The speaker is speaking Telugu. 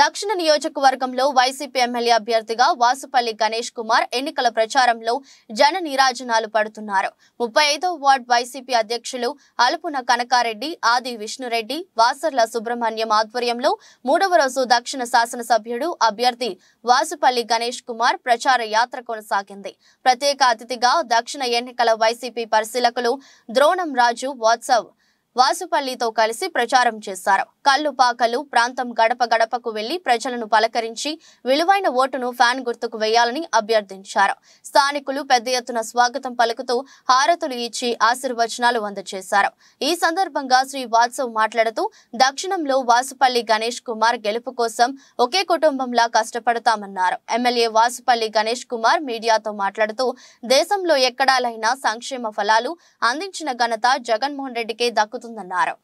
దక్షిణ నియోజకవర్గంలో వైసీపీ ఎమ్మెల్యే అభ్యర్థిగా వాసుపల్లి గణేష్ కుమార్ ఎన్నికల ప్రచారంలో జన నిరాజనాలు పడుతున్నారు ముప్పై ఐదో వార్డ్ వైసీపీ అధ్యక్షులు అలుపున కనకారెడ్డి ఆది విష్ణురెడ్డి వాసర్ల సుబ్రహ్మణ్యం ఆధ్వర్యంలో మూడవ రోజు దక్షిణ శాసనసభ్యుడు అభ్యర్థి వాసుపల్లి గణేష్ కుమార్ ప్రచార యాత్ర కొనసాగింది ప్రత్యేక అతిథిగా దక్షిణ ఎన్నికల వైసీపీ పరిశీలకులు ద్రోణం రాజు వాట్సాప్ వాసుపల్లితో కలిసి ప్రచారం చేశారు కల్లుపాకలు ప్రాంతం గడప గడపకు వెళ్లి ప్రజలను పలకరించి విలువైన ఓటును ఫ్యాన్ గుర్తుకు వేయాలని అభ్యర్థించారు స్థానికులు పెద్ద ఎత్తున స్వాగతం పలుకుతూ హారతులు ఇచ్చి ఆశీర్వచనాలు అందజేశారు ఈ సందర్భంగా శ్రీ వాత్సవ్ మాట్లాడుతూ దక్షిణంలో వాసుపల్లి గణేష్ కుమార్ గెలుపు కోసం ఒకే కుటుంబంలా కష్టపడతామన్నారు ఎమ్మెల్యే వాసుపల్లి గణేష్ కుమార్ మీడియాతో మాట్లాడుతూ దేశంలో ఎక్కడాలైనా సంక్షేమ ఫలాలు అందించిన ఘనత జగన్మోహన్ రెడ్డికే దక్కు జరుగుతుందన్నారు